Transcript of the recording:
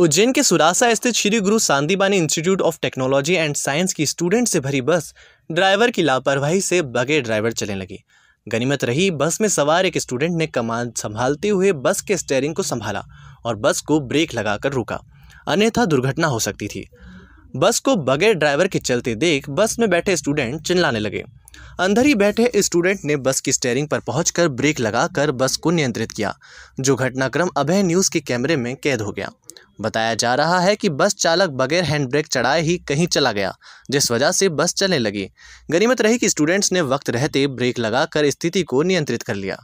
उज्जैन के सुरासा स्थित Shri Guru Sandipani institute of technology and science की स्टूडेंट से भरी बस ड्राइवर की लापरवाही से बगैर ड्राइवर चलने लगी गनीमत रही बस में सवार एक स्टूडेंट ने कमान संभालते हुए बस के स्टेयरिंग को संभाला और बस को ब्रेक लगाकर रुका अन्यथा दुर्घटना हो सकती थी बस को बगैर ड्राइवर के चलते देख बस में बैठे स्टूडेंट चिल्लाने लगे अंदर ही बैठे स्टूडेंट ने बस की स्टेयरिंग पर पहुंचकर ब्रेक लगाकर बस को नियंत्रित किया जो घटनाक्रम अभय न्यूज़ के कैमरे में कैद हो गया बताया जा रहा है कि बस चालक बगैर हैंड ब्रेक चढ़ाए ही कहीं चला गया जिस वजह से बस चलने लगी गनीमत रही कि स्टूडेंट्स ने वक्त रहते ब्रेक लगाकर स्थिति को नियंत्रित कर लिया